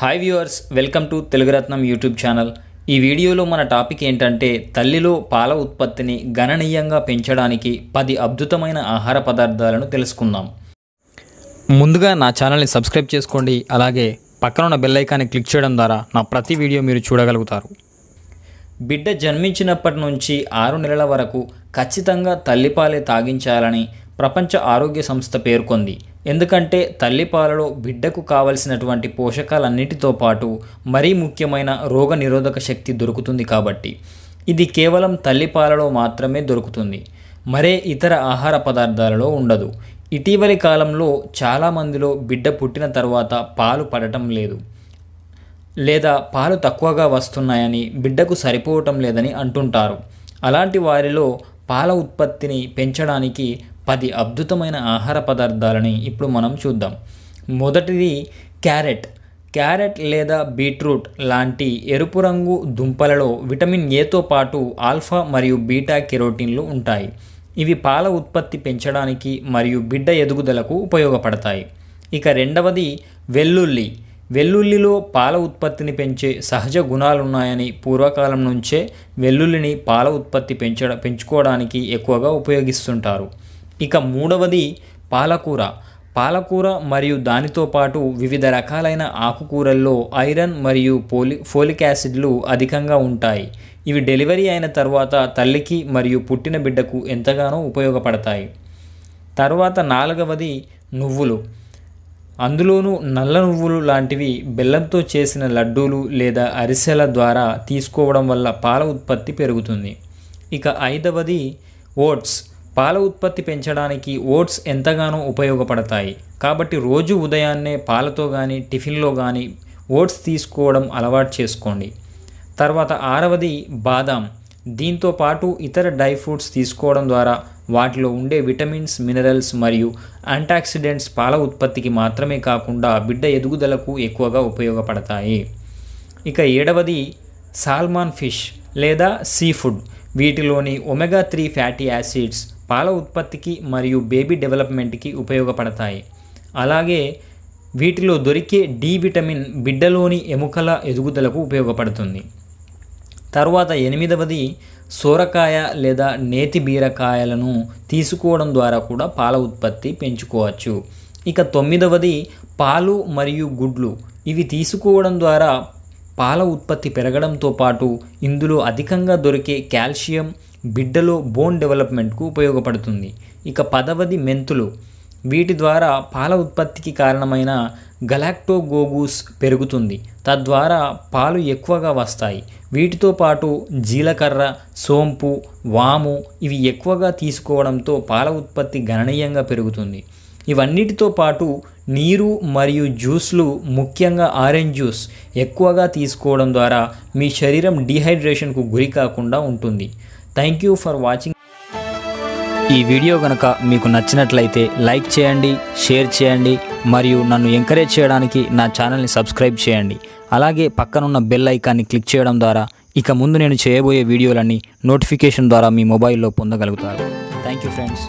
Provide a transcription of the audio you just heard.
hi viewers welcome to Telugu Ratnam YouTube channel ఈ వీడియోలో మన టాపిక్ ఏంటంటే తల్లిలో పాల ఉత్పత్తిని గణనీయంగా పెంచడానికి పది అద్భుతమైన ఆహార పదార్థాలను తెలుసుకుందాం ముందుగా నా ఛానల్ని సబ్స్క్రైబ్ చేసుకోండి అలాగే పక్కన ఉన్న బెల్ ఐకాన్ని క్లిక్ చేయడం ద్వారా నా ప్రతి వీడియో మీరు చూడగలుగుతారు బిడ్డ జన్మించినప్పటి నుంచి ఆరు నెలల వరకు ఖచ్చితంగా తల్లిపాలే తాగించాలని ప్రపంచ ఆరోగ్య సంస్థ పేర్కొంది ఎందుకంటే తల్లిపాలలో బిడ్డకు కావలసినటువంటి పోషకాలన్నిటితో పాటు మరీ ముఖ్యమైన రోగ శక్తి దొరుకుతుంది కాబట్టి ఇది కేవలం తల్లిపాలలో మాత్రమే దొరుకుతుంది మరే ఇతర ఆహార పదార్థాలలో ఉండదు ఇటీవలి కాలంలో చాలామందిలో బిడ్డ పుట్టిన తర్వాత పాలు పడటం లేదు లేదా పాలు తక్కువగా వస్తున్నాయని బిడ్డకు సరిపోవటం లేదని అంటుంటారు అలాంటి వారిలో పాల ఉత్పత్తిని పెంచడానికి పది అద్భుతమైన ఆహార పదార్థాలని ఇప్పుడు మనం చూద్దాం మొదటిది క్యారెట్ క్యారెట్ లేదా బీట్రూట్ లాంటి ఎరుపు రంగు దుంపలలో విటమిన్ ఏతో పాటు ఆల్ఫా మరియు బీటా కెరోటిన్లు ఉంటాయి ఇవి పాల ఉత్పత్తి పెంచడానికి మరియు బిడ్డ ఎదుగుదలకు ఉపయోగపడతాయి ఇక రెండవది వెల్లుల్లి వెల్లుల్లిలో పాల ఉత్పత్తిని పెంచే సహజ గుణాలున్నాయని పూర్వకాలం నుంచే వెల్లుల్లిని పాల ఉత్పత్తి పెంచ పెంచుకోవడానికి ఎక్కువగా ఉపయోగిస్తుంటారు ఇక మూడవది పాలకూర పాలకూర మరియు దానితో పాటు వివిధ రకాలైన ఆకుకూరల్లో ఐరన్ మరియు పోలి ఫోలిక్ యాసిడ్లు అధికంగా ఉంటాయి ఇవి డెలివరీ అయిన తర్వాత తల్లికి మరియు పుట్టిన బిడ్డకు ఎంతగానో ఉపయోగపడతాయి తర్వాత నాలుగవది నువ్వులు అందులోనూ నల్ల నువ్వులు లాంటివి బెల్లంతో చేసిన లడ్డూలు లేదా అరిసెల ద్వారా తీసుకోవడం వల్ల పాల ఉత్పత్తి పెరుగుతుంది ఇక ఐదవది ఓట్స్ పాల ఉత్పత్తి పెంచడానికి ఓట్స్ ఎంతగానో ఉపయోగపడతాయి కాబట్టి రోజు ఉదయాన్నే పాలతో కానీ టిఫిన్లో కానీ ఓట్స్ తీసుకోవడం అలవాటు చేసుకోండి తర్వాత ఆరవది బాదాం దీంతో పాటు ఇతర డై ఫ్రూట్స్ తీసుకోవడం ద్వారా వాటిలో ఉండే విటమిన్స్ మినరల్స్ మరియు యాంటాక్సిడెంట్స్ పాల ఉత్పత్తికి మాత్రమే కాకుండా బిడ్డ ఎదుగుదలకు ఎక్కువగా ఉపయోగపడతాయి ఇక ఏడవది సాల్మాన్ ఫిష్ లేదా సీ ఫుడ్ వీటిలోని ఒమెగా త్రీ ఫ్యాటీ యాసిడ్స్ పాల ఉత్పత్తికి మరియు బేబీ డెవలప్మెంట్కి ఉపయోగపడతాయి అలాగే వీటిలో దొరికే డి విటమిన్ బిడ్డలోని ఎముకల ఎదుగుదలకు ఉపయోగపడుతుంది తర్వాత ఎనిమిదవది సోరకాయ లేదా నేతి బీరకాయలను తీసుకోవడం ద్వారా కూడా పాల ఉత్పత్తి పెంచుకోవచ్చు ఇక తొమ్మిదవది పాలు మరియు గుడ్లు ఇవి తీసుకోవడం ద్వారా పాల ఉత్పత్తి పెరగడంతో పాటు ఇందులో అధికంగా దొరికే కాల్షియం బిడ్డలో బోన్ డెవలప్మెంట్కు ఉపయోగపడుతుంది ఇక పదవది మెంతులు వీటి ద్వారా పాల ఉత్పత్తికి కారణమైన గలాక్టోగోగూస్ పెరుగుతుంది తద్వారా పాలు ఎక్కువగా వస్తాయి వీటితో పాటు జీలకర్ర సోంపు వాము ఇవి ఎక్కువగా తీసుకోవడంతో పాల ఉత్పత్తి గణనీయంగా పెరుగుతుంది ఇవన్నిటితో పాటు నీరు మరియు జ్యూస్లు ముఖ్యంగా ఆరెంజ్ జ్యూస్ ఎక్కువగా తీసుకోవడం ద్వారా మీ శరీరం డిహైడ్రేషన్కు గురి కాకుండా ఉంటుంది థ్యాంక్ యూ ఫర్ వాచింగ్ ఈ వీడియో కనుక మీకు నచ్చినట్లయితే లైక్ చేయండి షేర్ చేయండి మరియు నన్ను ఎంకరేజ్ చేయడానికి నా ఛానల్ని సబ్స్క్రైబ్ చేయండి అలాగే పక్కనున్న బెల్ ఐకాన్ని క్లిక్ చేయడం ద్వారా ఇక ముందు నేను చేయబోయే వీడియోలన్నీ నోటిఫికేషన్ ద్వారా మీ మొబైల్లో పొందగలుగుతారు థ్యాంక్ యూ ఫ్రెండ్స్